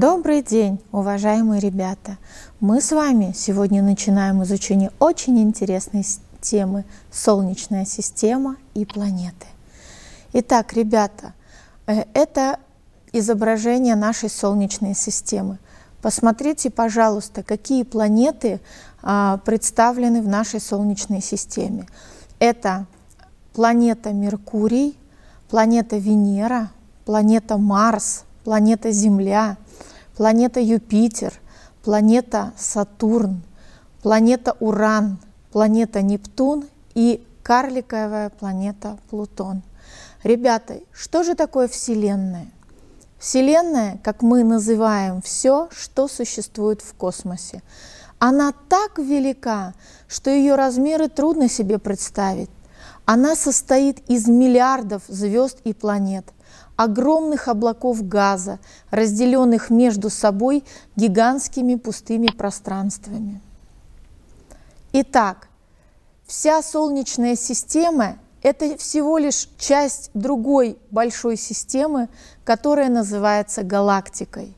Добрый день, уважаемые ребята! Мы с вами сегодня начинаем изучение очень интересной темы «Солнечная система и планеты». Итак, ребята, э, это изображение нашей Солнечной системы. Посмотрите, пожалуйста, какие планеты а, представлены в нашей Солнечной системе. Это планета Меркурий, планета Венера, планета Марс, планета Земля – планета Юпитер, планета Сатурн, планета Уран, планета Нептун и карликовая планета Плутон. Ребята, что же такое Вселенная? Вселенная, как мы называем все, что существует в космосе, она так велика, что ее размеры трудно себе представить. Она состоит из миллиардов звезд и планет – огромных облаков газа, разделенных между собой гигантскими пустыми пространствами. Итак, вся Солнечная система – это всего лишь часть другой большой системы, которая называется галактикой.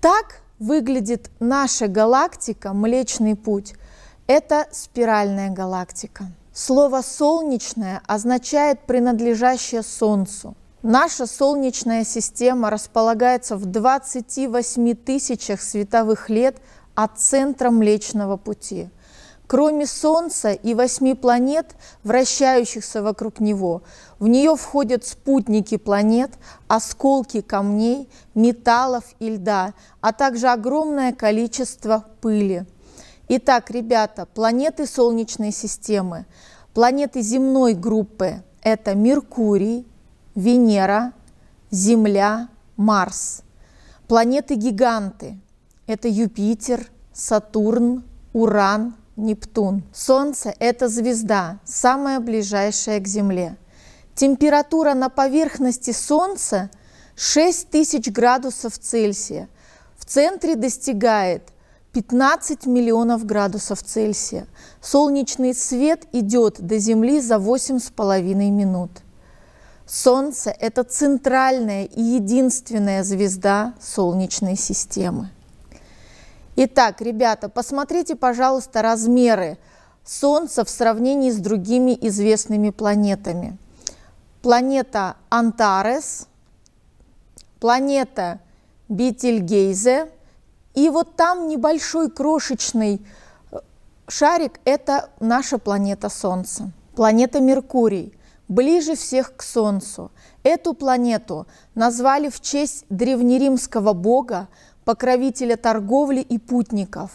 Так выглядит наша галактика Млечный Путь. Это спиральная галактика. Слово «солнечное» означает «принадлежащее Солнцу». Наша Солнечная система располагается в 28 тысячах световых лет от центра Млечного Пути. Кроме Солнца и восьми планет, вращающихся вокруг него, в нее входят спутники планет, осколки камней, металлов и льда, а также огромное количество пыли. Итак, ребята, планеты Солнечной системы, планеты земной группы – это Меркурий, Венера, Земля, Марс. Планеты-гиганты – это Юпитер, Сатурн, Уран, Нептун. Солнце – это звезда, самая ближайшая к Земле. Температура на поверхности Солнца – 6000 градусов Цельсия. В центре достигает 15 миллионов градусов Цельсия. Солнечный свет идет до Земли за 8,5 минут. Солнце – это центральная и единственная звезда Солнечной системы. Итак, ребята, посмотрите, пожалуйста, размеры Солнца в сравнении с другими известными планетами. Планета Антарес, планета Бетельгейзе, и вот там небольшой крошечный э, шарик – это наша планета Солнца, планета Меркурий ближе всех к Солнцу. Эту планету назвали в честь древнеримского бога, покровителя торговли и путников.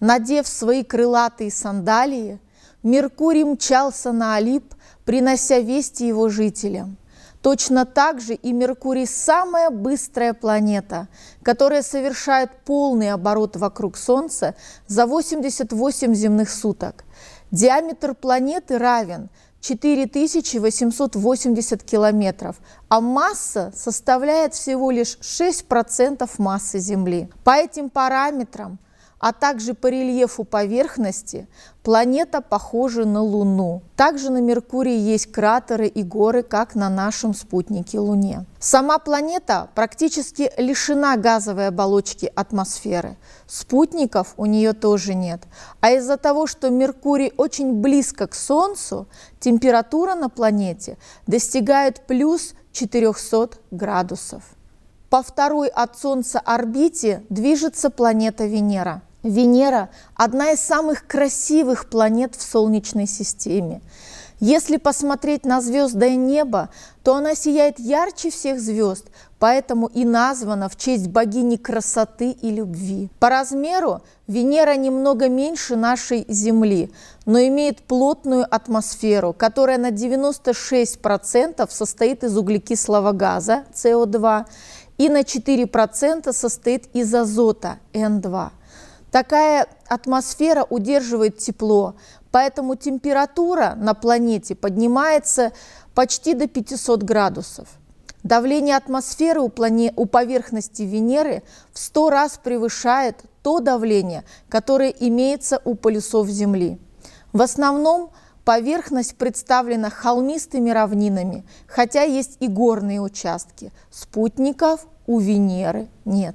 Надев свои крылатые сандалии, Меркурий мчался на Алип, принося вести его жителям. Точно так же и Меркурий – самая быстрая планета, которая совершает полный оборот вокруг Солнца за 88 земных суток. Диаметр планеты равен – 4880 километров, а масса составляет всего лишь 6% массы Земли. По этим параметрам а также по рельефу поверхности, планета похожа на Луну. Также на Меркурии есть кратеры и горы, как на нашем спутнике Луне. Сама планета практически лишена газовой оболочки атмосферы. Спутников у нее тоже нет. А из-за того, что Меркурий очень близко к Солнцу, температура на планете достигает плюс 400 градусов. По второй от Солнца орбите движется планета Венера – Венера – одна из самых красивых планет в Солнечной системе. Если посмотреть на звездное небо, то она сияет ярче всех звезд, поэтому и названа в честь богини красоты и любви. По размеру Венера немного меньше нашей Земли, но имеет плотную атмосферу, которая на 96% состоит из углекислого газа, СО2, и на 4% состоит из азота, Н2. Такая атмосфера удерживает тепло, поэтому температура на планете поднимается почти до 500 градусов. Давление атмосферы у, плане... у поверхности Венеры в 100 раз превышает то давление, которое имеется у полюсов Земли. В основном поверхность представлена холмистыми равнинами, хотя есть и горные участки. Спутников у Венеры нет.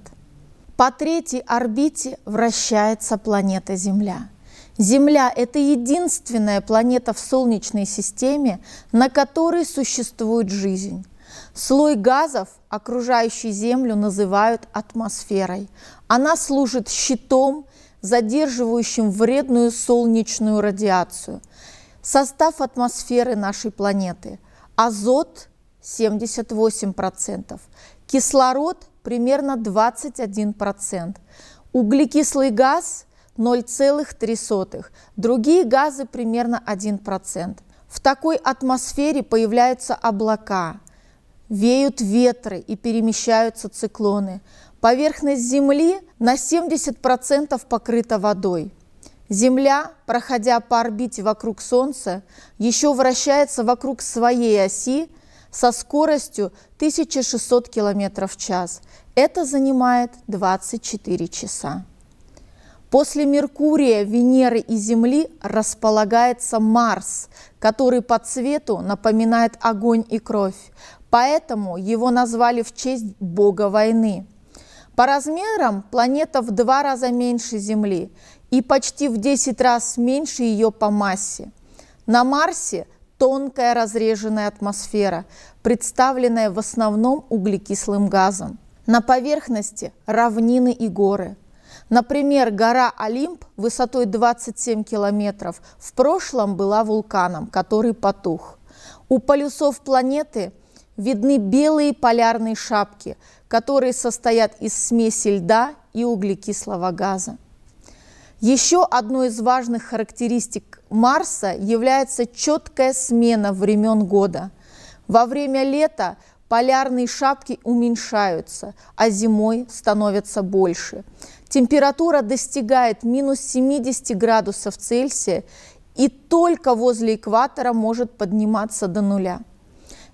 По третьей орбите вращается планета Земля. Земля – это единственная планета в Солнечной системе, на которой существует жизнь. Слой газов, окружающий Землю, называют атмосферой. Она служит щитом, задерживающим вредную солнечную радиацию. Состав атмосферы нашей планеты – азот – 78%, кислород примерно 21%. Углекислый газ 0,3. Другие газы примерно 1%. В такой атмосфере появляются облака, веют ветры и перемещаются циклоны. Поверхность Земли на 70% покрыта водой. Земля, проходя по орбите вокруг Солнца, еще вращается вокруг своей оси со скоростью 1600 км в час. Это занимает 24 часа. После Меркурия, Венеры и Земли располагается Марс, который по цвету напоминает огонь и кровь, поэтому его назвали в честь бога войны. По размерам планета в два раза меньше Земли и почти в 10 раз меньше ее по массе. На Марсе тонкая разреженная атмосфера, представленная в основном углекислым газом. На поверхности равнины и горы. Например, гора Олимп высотой 27 километров в прошлом была вулканом, который потух. У полюсов планеты видны белые полярные шапки, которые состоят из смеси льда и углекислого газа. Еще одной из важных характеристик Марса является четкая смена времен года. Во время лета полярные шапки уменьшаются, а зимой становятся больше. Температура достигает минус 70 градусов Цельсия и только возле экватора может подниматься до нуля.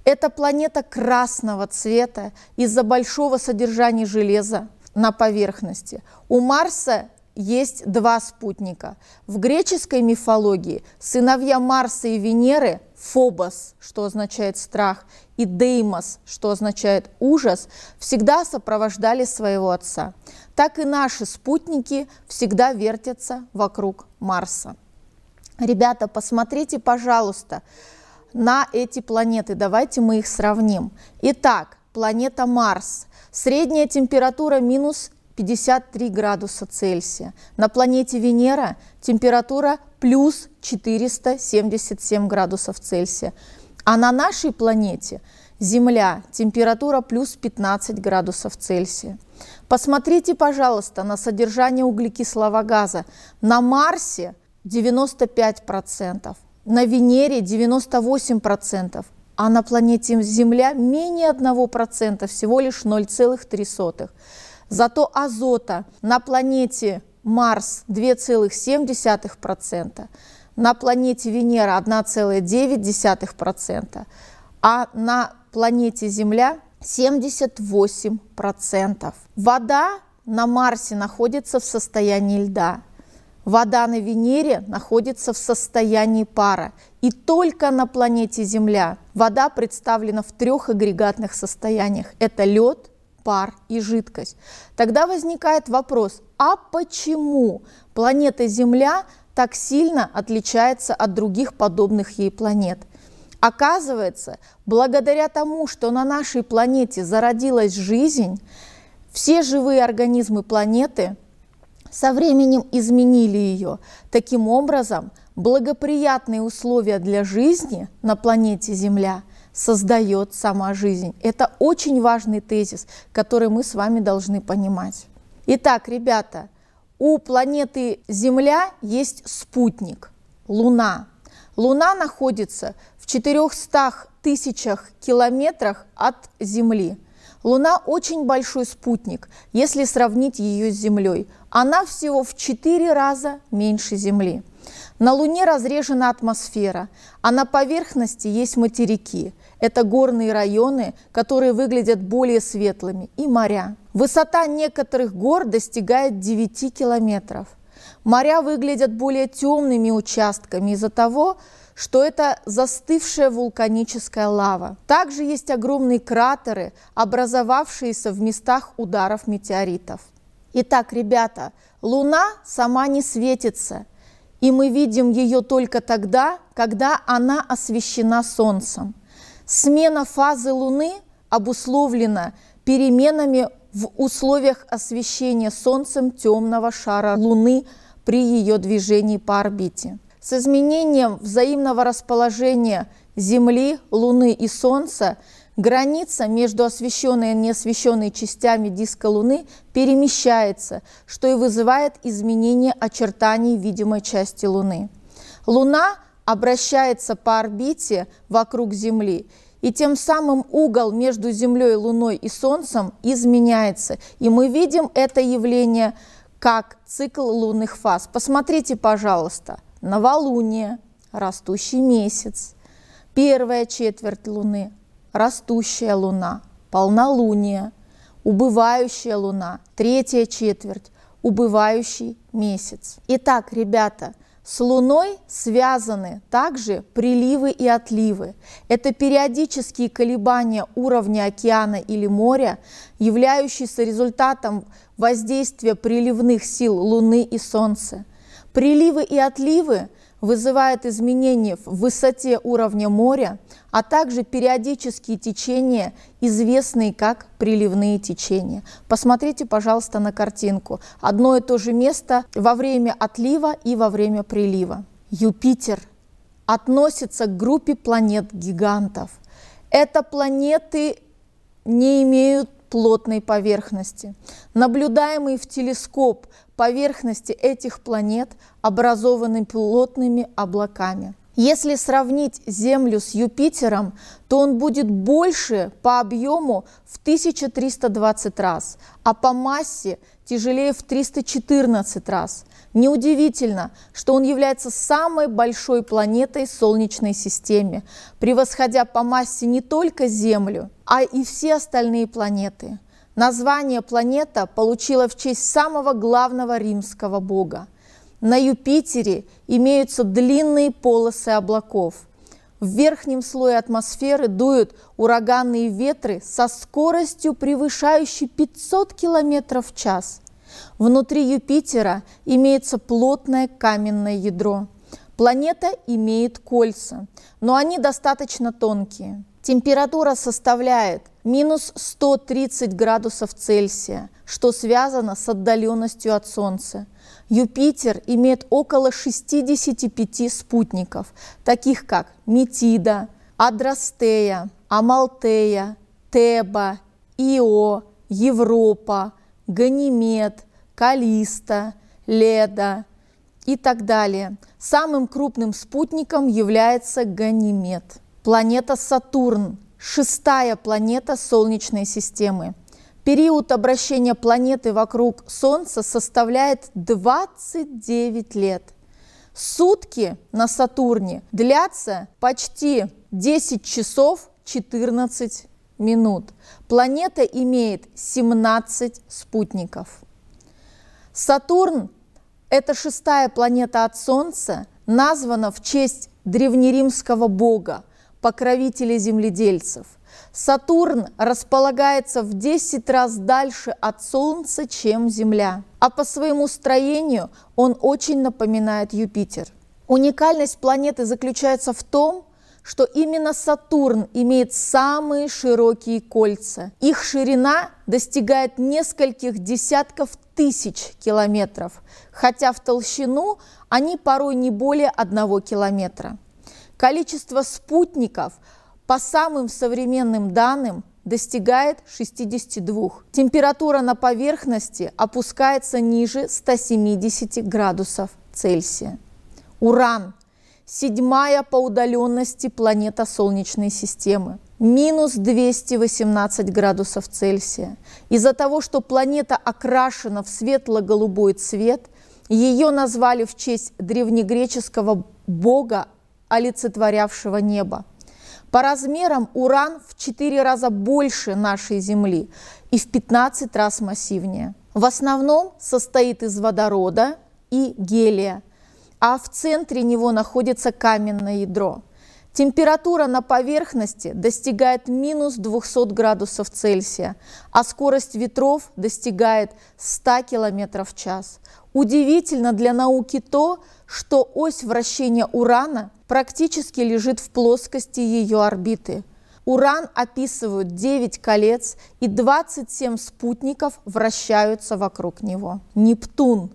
Эта планета красного цвета из-за большого содержания железа на поверхности. У Марса есть два спутника. В греческой мифологии сыновья Марса и Венеры – Фобос, что означает страх, и Деймос, что означает ужас, всегда сопровождали своего отца. Так и наши спутники всегда вертятся вокруг Марса. Ребята, посмотрите, пожалуйста, на эти планеты. Давайте мы их сравним. Итак, планета Марс. Средняя температура минус 53 градуса Цельсия. На планете Венера температура плюс 477 градусов Цельсия. А на нашей планете Земля температура плюс 15 градусов Цельсия. Посмотрите, пожалуйста, на содержание углекислого газа. На Марсе 95%, на Венере 98%, а на планете Земля менее 1%, всего лишь 0,3%. Зато азота на планете Марс 2,7%, на планете Венера 1,9%, а на планете Земля 78%. Вода на Марсе находится в состоянии льда. Вода на Венере находится в состоянии пара. И только на планете Земля вода представлена в трех агрегатных состояниях. Это лед, пар и жидкость. Тогда возникает вопрос, а почему планета Земля так сильно отличается от других подобных ей планет? Оказывается, благодаря тому, что на нашей планете зародилась жизнь, все живые организмы планеты со временем изменили ее. Таким образом, благоприятные условия для жизни на планете Земля – создает сама жизнь. Это очень важный тезис, который мы с вами должны понимать. Итак, ребята, у планеты Земля есть спутник – Луна. Луна находится в 400 тысячах километрах от Земли. Луна очень большой спутник, если сравнить ее с Землей. Она всего в 4 раза меньше Земли. На Луне разрежена атмосфера, а на поверхности есть материки – это горные районы, которые выглядят более светлыми, и моря. Высота некоторых гор достигает 9 километров. Моря выглядят более темными участками из-за того, что это застывшая вулканическая лава. Также есть огромные кратеры, образовавшиеся в местах ударов метеоритов. Итак, ребята, Луна сама не светится, и мы видим ее только тогда, когда она освещена Солнцем. Смена фазы Луны обусловлена переменами в условиях освещения Солнцем темного шара Луны при ее движении по орбите. С изменением взаимного расположения Земли, Луны и Солнца граница между освещенной и неосвещенной частями диска Луны перемещается, что и вызывает изменение очертаний видимой части Луны. Луна обращается по орбите вокруг Земли. И тем самым угол между Землей, Луной и Солнцем изменяется. И мы видим это явление как цикл лунных фаз. Посмотрите, пожалуйста, новолуние, растущий месяц, первая четверть Луны, растущая Луна, полнолуние, убывающая Луна, третья четверть, убывающий месяц. Итак, ребята – с Луной связаны также приливы и отливы. Это периодические колебания уровня океана или моря, являющиеся результатом воздействия приливных сил Луны и Солнца. Приливы и отливы вызывает изменения в высоте уровня моря, а также периодические течения, известные как приливные течения. Посмотрите, пожалуйста, на картинку. Одно и то же место во время отлива и во время прилива. Юпитер относится к группе планет-гигантов. Это планеты не имеют плотной поверхности. Наблюдаемый в телескоп поверхности этих планет образованы плотными облаками. Если сравнить Землю с Юпитером, то он будет больше по объему в 1320 раз, а по массе тяжелее в 314 раз. Неудивительно, что он является самой большой планетой Солнечной системы, превосходя по массе не только Землю, а и все остальные планеты – Название планета получила в честь самого главного римского бога. На Юпитере имеются длинные полосы облаков. В верхнем слое атмосферы дуют ураганные ветры со скоростью, превышающей 500 км в час. Внутри Юпитера имеется плотное каменное ядро. Планета имеет кольца, но они достаточно тонкие – Температура составляет минус 130 градусов Цельсия, что связано с отдаленностью от Солнца. Юпитер имеет около 65 спутников, таких как Метида, Адрастея, Амалтея, Теба, Ио, Европа, Ганимед, Калиста, Леда и так далее. Самым крупным спутником является Ганимед. Планета Сатурн – шестая планета Солнечной системы. Период обращения планеты вокруг Солнца составляет 29 лет. Сутки на Сатурне длятся почти 10 часов 14 минут. Планета имеет 17 спутников. Сатурн – это шестая планета от Солнца, названа в честь древнеримского бога – покровители земледельцев. Сатурн располагается в 10 раз дальше от Солнца, чем Земля, а по своему строению он очень напоминает Юпитер. Уникальность планеты заключается в том, что именно Сатурн имеет самые широкие кольца. Их ширина достигает нескольких десятков тысяч километров, хотя в толщину они порой не более одного километра. Количество спутников по самым современным данным достигает 62. Температура на поверхности опускается ниже 170 градусов Цельсия. Уран – седьмая по удаленности планета Солнечной системы. Минус 218 градусов Цельсия. Из-за того, что планета окрашена в светло-голубой цвет, ее назвали в честь древнегреческого бога олицетворявшего небо. По размерам Уран в 4 раза больше нашей Земли и в 15 раз массивнее. В основном состоит из водорода и гелия, а в центре него находится каменное ядро. Температура на поверхности достигает минус 200 градусов Цельсия, а скорость ветров достигает 100 км в час. Удивительно для науки то, что ось вращения Урана практически лежит в плоскости ее орбиты. Уран описывают 9 колец и 27 спутников вращаются вокруг него. Нептун.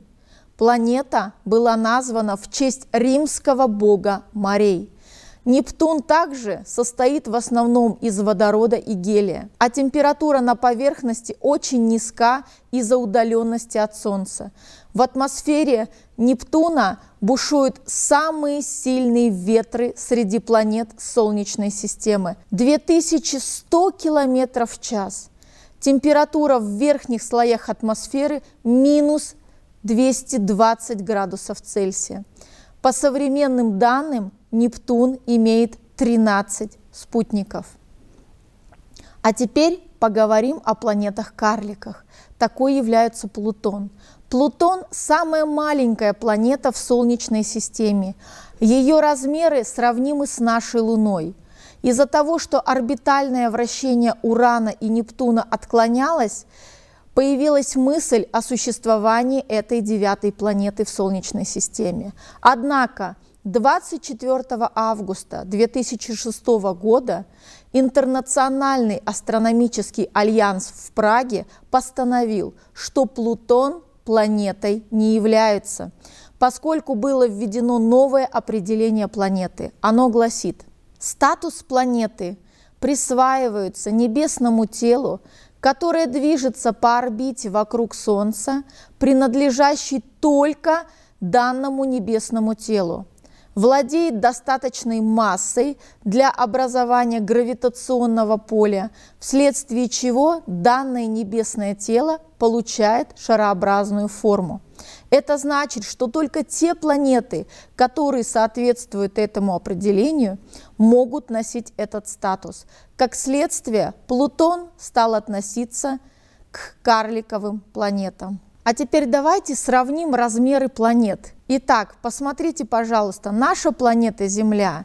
Планета была названа в честь римского бога морей – Нептун также состоит в основном из водорода и гелия, а температура на поверхности очень низка из-за удаленности от Солнца. В атмосфере Нептуна бушуют самые сильные ветры среди планет Солнечной системы – 2100 км в час. Температура в верхних слоях атмосферы – минус 220 градусов Цельсия. По современным данным, Нептун имеет 13 спутников. А теперь поговорим о планетах-карликах. Такой является Плутон. Плутон – самая маленькая планета в Солнечной системе. Ее размеры сравнимы с нашей Луной. Из-за того, что орбитальное вращение Урана и Нептуна отклонялось, появилась мысль о существовании этой девятой планеты в Солнечной системе. Однако 24 августа 2006 года Интернациональный астрономический альянс в Праге постановил, что Плутон планетой не являются, поскольку было введено новое определение планеты. Оно гласит, статус планеты присваивается небесному телу, которое движется по орбите вокруг Солнца, принадлежащей только данному небесному телу владеет достаточной массой для образования гравитационного поля, вследствие чего данное небесное тело получает шарообразную форму. Это значит, что только те планеты, которые соответствуют этому определению, могут носить этот статус. Как следствие, Плутон стал относиться к карликовым планетам. А теперь давайте сравним размеры планет – Итак, посмотрите, пожалуйста, наша планета Земля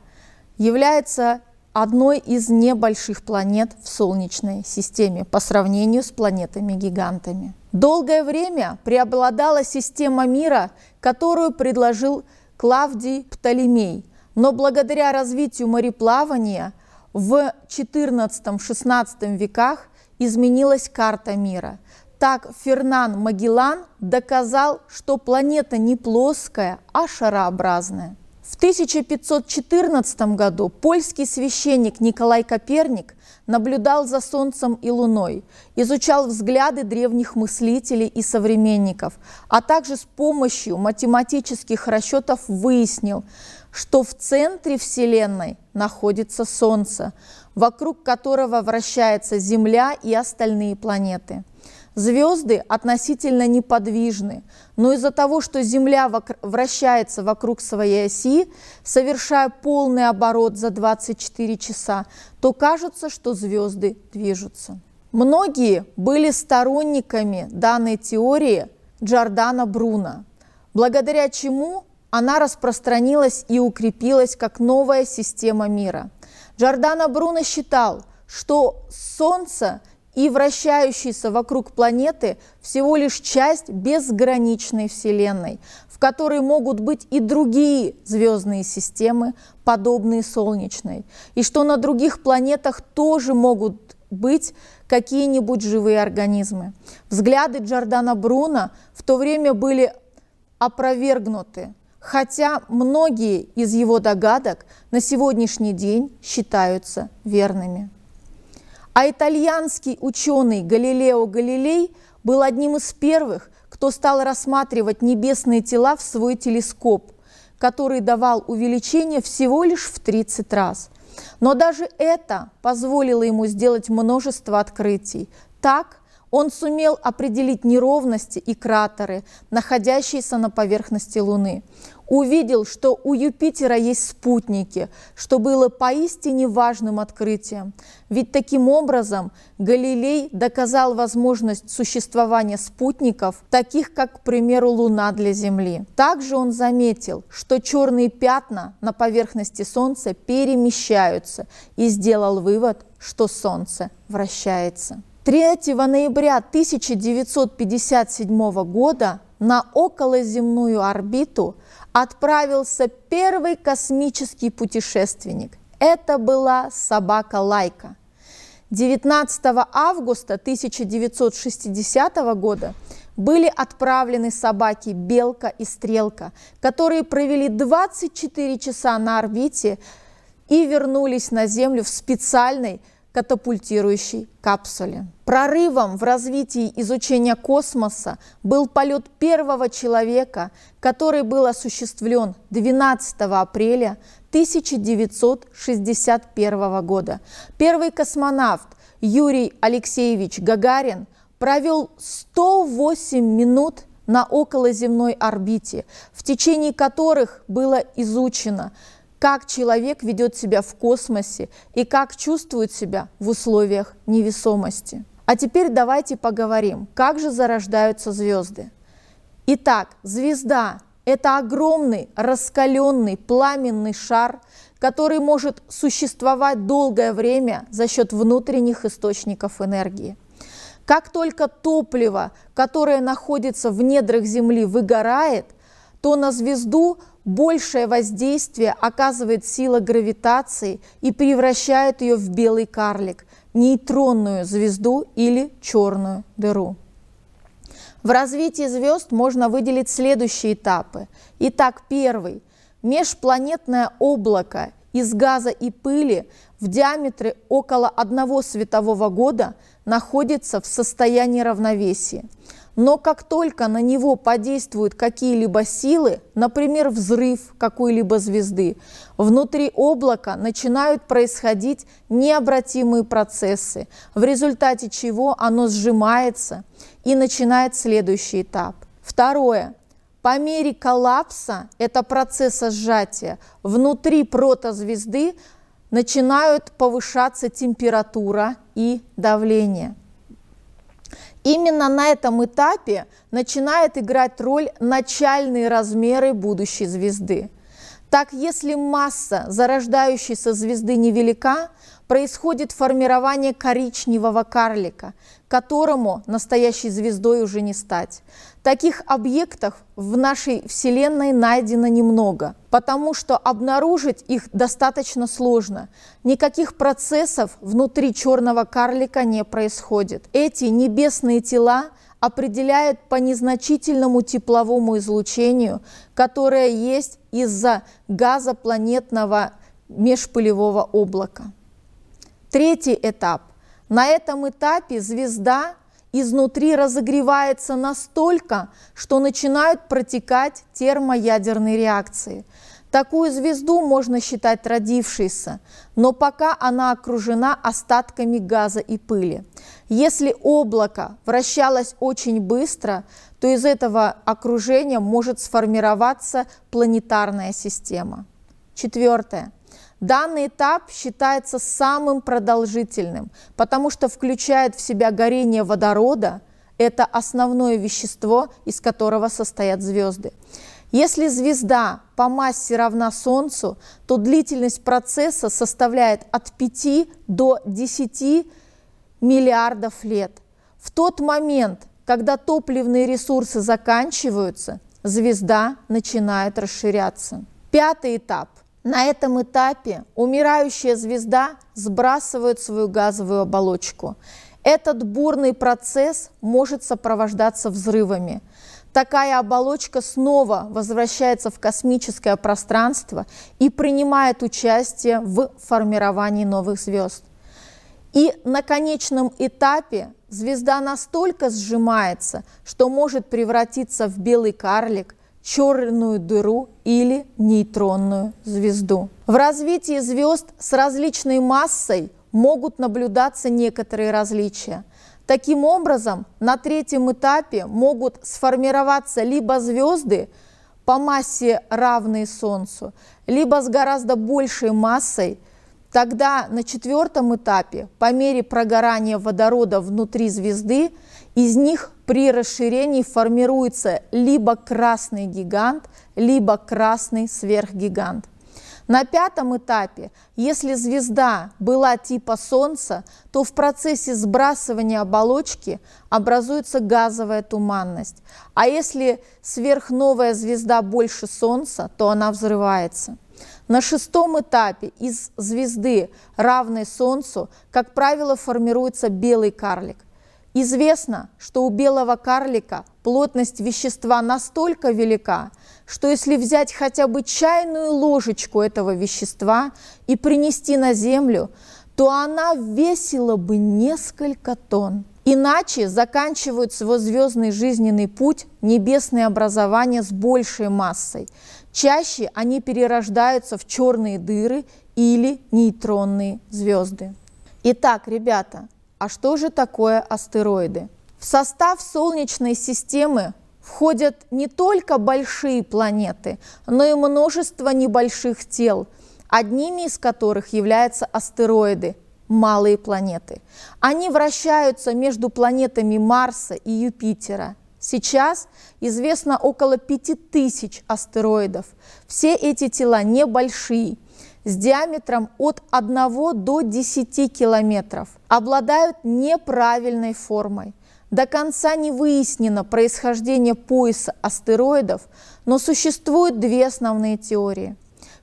является одной из небольших планет в Солнечной системе по сравнению с планетами-гигантами. Долгое время преобладала система мира, которую предложил Клавдий Птолемей, но благодаря развитию мореплавания в XIV-XVI веках изменилась карта мира – так Фернан Магеллан доказал, что планета не плоская, а шарообразная. В 1514 году польский священник Николай Коперник наблюдал за Солнцем и Луной, изучал взгляды древних мыслителей и современников, а также с помощью математических расчетов выяснил, что в центре Вселенной находится Солнце, вокруг которого вращается Земля и остальные планеты – Звезды относительно неподвижны, но из-за того, что Земля вращается вокруг своей оси, совершая полный оборот за 24 часа, то кажется, что звезды движутся. Многие были сторонниками данной теории Джордана Бруна, благодаря чему она распространилась и укрепилась как новая система мира. Джордана Бруно считал, что Солнце – и вращающейся вокруг планеты всего лишь часть безграничной Вселенной, в которой могут быть и другие звездные системы, подобные Солнечной, и что на других планетах тоже могут быть какие-нибудь живые организмы. Взгляды Джордана Бруна в то время были опровергнуты, хотя многие из его догадок на сегодняшний день считаются верными. А итальянский ученый Галилео Галилей был одним из первых, кто стал рассматривать небесные тела в свой телескоп, который давал увеличение всего лишь в 30 раз. Но даже это позволило ему сделать множество открытий. Так он сумел определить неровности и кратеры, находящиеся на поверхности Луны увидел, что у Юпитера есть спутники, что было поистине важным открытием. Ведь таким образом Галилей доказал возможность существования спутников, таких как, к примеру, Луна для Земли. Также он заметил, что черные пятна на поверхности Солнца перемещаются и сделал вывод, что Солнце вращается. 3 ноября 1957 года на околоземную орбиту отправился первый космический путешественник. Это была собака Лайка. 19 августа 1960 года были отправлены собаки Белка и Стрелка, которые провели 24 часа на орбите и вернулись на Землю в специальной катапультирующей капсуле. Прорывом в развитии изучения космоса был полет первого человека, который был осуществлен 12 апреля 1961 года. Первый космонавт Юрий Алексеевич Гагарин провел 108 минут на околоземной орбите, в течение которых было изучено как человек ведет себя в космосе и как чувствует себя в условиях невесомости. А теперь давайте поговорим, как же зарождаются звезды. Итак, звезда – это огромный, раскаленный, пламенный шар, который может существовать долгое время за счет внутренних источников энергии. Как только топливо, которое находится в недрах Земли, выгорает, то на звезду большее воздействие оказывает сила гравитации и превращает ее в белый карлик, нейтронную звезду или черную дыру. В развитии звезд можно выделить следующие этапы. Итак, первый. Межпланетное облако из газа и пыли в диаметре около одного светового года находится в состоянии равновесия. Но как только на него подействуют какие-либо силы, например, взрыв какой-либо звезды, внутри облака начинают происходить необратимые процессы, в результате чего оно сжимается и начинает следующий этап. Второе. По мере коллапса, это процесса сжатия, внутри протозвезды начинают повышаться температура и давление – Именно на этом этапе начинает играть роль начальные размеры будущей звезды. Так, если масса зарождающейся звезды невелика, происходит формирование коричневого карлика, которому настоящей звездой уже не стать. Таких объектов в нашей Вселенной найдено немного, потому что обнаружить их достаточно сложно. Никаких процессов внутри черного карлика не происходит. Эти небесные тела определяют по незначительному тепловому излучению, которое есть из-за газопланетного межпылевого облака. Третий этап. На этом этапе звезда изнутри разогревается настолько, что начинают протекать термоядерные реакции. Такую звезду можно считать родившейся, но пока она окружена остатками газа и пыли. Если облако вращалось очень быстро, то из этого окружения может сформироваться планетарная система. Четвертое. Данный этап считается самым продолжительным, потому что включает в себя горение водорода, это основное вещество, из которого состоят звезды. Если звезда по массе равна Солнцу, то длительность процесса составляет от 5 до 10 миллиардов лет. В тот момент, когда топливные ресурсы заканчиваются, звезда начинает расширяться. Пятый этап – на этом этапе умирающая звезда сбрасывает свою газовую оболочку. Этот бурный процесс может сопровождаться взрывами. Такая оболочка снова возвращается в космическое пространство и принимает участие в формировании новых звезд. И на конечном этапе звезда настолько сжимается, что может превратиться в белый карлик – черную дыру или нейтронную звезду. В развитии звезд с различной массой могут наблюдаться некоторые различия. Таким образом, на третьем этапе могут сформироваться либо звезды по массе равные Солнцу, либо с гораздо большей массой, Тогда на четвертом этапе, по мере прогорания водорода внутри звезды, из них при расширении формируется либо красный гигант, либо красный сверхгигант. На пятом этапе, если звезда была типа Солнца, то в процессе сбрасывания оболочки образуется газовая туманность. А если сверхновая звезда больше Солнца, то она взрывается. На шестом этапе из звезды, равной Солнцу, как правило, формируется белый карлик – Известно, что у белого карлика плотность вещества настолько велика, что если взять хотя бы чайную ложечку этого вещества и принести на Землю, то она весила бы несколько тонн. Иначе заканчивают свой звездный жизненный путь небесные образования с большей массой. Чаще они перерождаются в черные дыры или нейтронные звезды. Итак, ребята, а что же такое астероиды? В состав Солнечной системы входят не только большие планеты, но и множество небольших тел, одними из которых являются астероиды – малые планеты. Они вращаются между планетами Марса и Юпитера. Сейчас известно около 5000 астероидов. Все эти тела небольшие – с диаметром от 1 до 10 километров, обладают неправильной формой. До конца не выяснено происхождение пояса астероидов, но существуют две основные теории.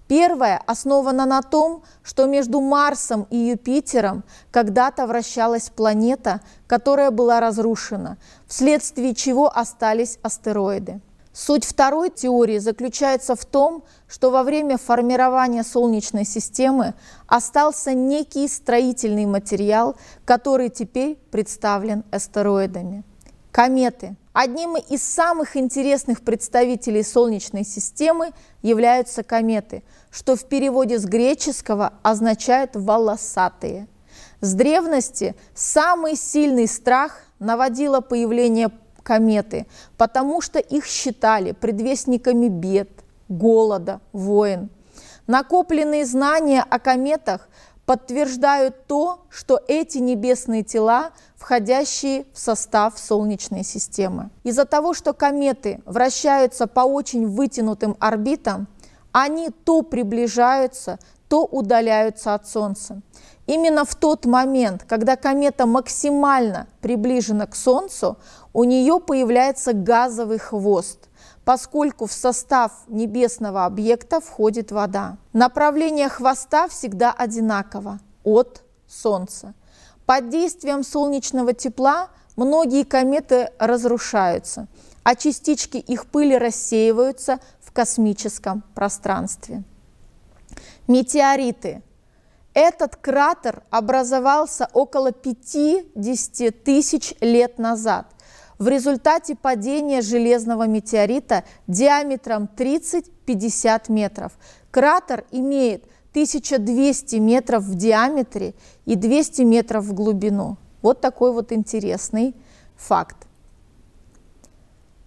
Первая основана на том, что между Марсом и Юпитером когда-то вращалась планета, которая была разрушена, вследствие чего остались астероиды. Суть второй теории заключается в том, что во время формирования Солнечной системы остался некий строительный материал, который теперь представлен астероидами. Кометы. Одним из самых интересных представителей Солнечной системы являются кометы, что в переводе с греческого означает «волосатые». С древности самый сильный страх наводило появление кометы, потому что их считали предвестниками бед, голода, войн. Накопленные знания о кометах подтверждают то, что эти небесные тела, входящие в состав Солнечной системы. Из-за того, что кометы вращаются по очень вытянутым орбитам, они то приближаются, то удаляются от Солнца. Именно в тот момент, когда комета максимально приближена к Солнцу, у нее появляется газовый хвост, поскольку в состав небесного объекта входит вода. Направление хвоста всегда одинаково – от Солнца. Под действием солнечного тепла многие кометы разрушаются, а частички их пыли рассеиваются в космическом пространстве. Метеориты – этот кратер образовался около 50 тысяч лет назад в результате падения железного метеорита диаметром 30-50 метров. Кратер имеет 1200 метров в диаметре и 200 метров в глубину. Вот такой вот интересный факт.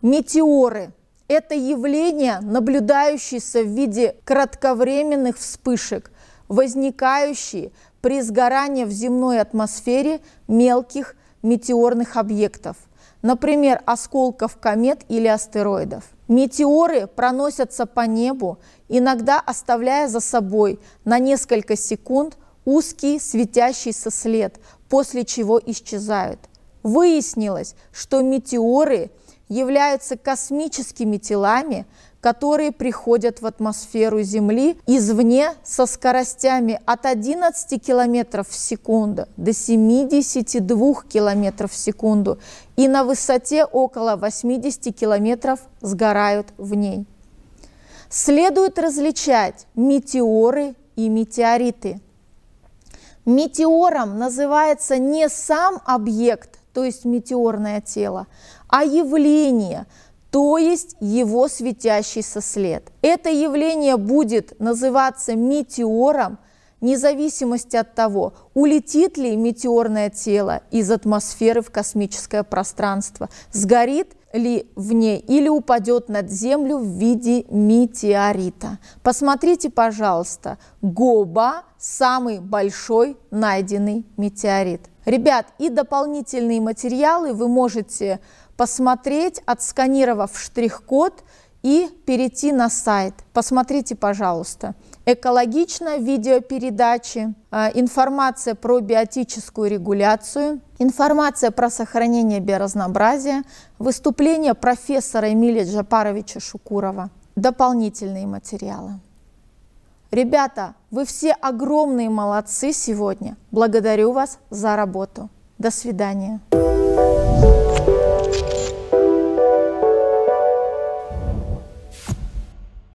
Метеоры – это явление, наблюдающееся в виде кратковременных вспышек, возникающие при сгорании в земной атмосфере мелких метеорных объектов, например, осколков комет или астероидов. Метеоры проносятся по небу, иногда оставляя за собой на несколько секунд узкий светящийся след, после чего исчезают. Выяснилось, что метеоры являются космическими телами, которые приходят в атмосферу Земли извне со скоростями от 11 км в секунду до 72 км в секунду и на высоте около 80 км сгорают в ней. Следует различать метеоры и метеориты. Метеором называется не сам объект, то есть метеорное тело, а явление – то есть его светящийся след. Это явление будет называться метеором, независимости от того, улетит ли метеорное тело из атмосферы в космическое пространство, сгорит ли в ней или упадет над Землю в виде метеорита. Посмотрите, пожалуйста, Гоба – самый большой найденный метеорит. Ребят, и дополнительные материалы вы можете посмотреть, отсканировав штрих-код и перейти на сайт. Посмотрите, пожалуйста. Экологично видеопередачи, а, информация про биотическую регуляцию, информация про сохранение биоразнообразия, выступление профессора Эмилия Джапаровича Шукурова, дополнительные материалы. Ребята, вы все огромные молодцы сегодня. Благодарю вас за работу. До свидания. you